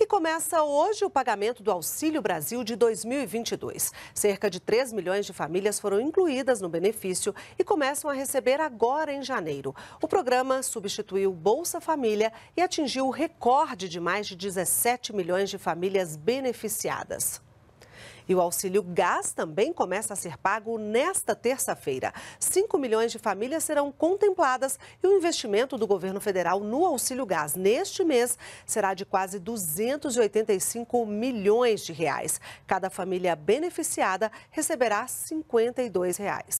E começa hoje o pagamento do Auxílio Brasil de 2022. Cerca de 3 milhões de famílias foram incluídas no benefício e começam a receber agora em janeiro. O programa substituiu Bolsa Família e atingiu o recorde de mais de 17 milhões de famílias beneficiadas. E o auxílio gás também começa a ser pago nesta terça-feira. 5 milhões de famílias serão contempladas e o investimento do governo federal no auxílio gás neste mês será de quase 285 milhões de reais. Cada família beneficiada receberá R$ 52. Reais.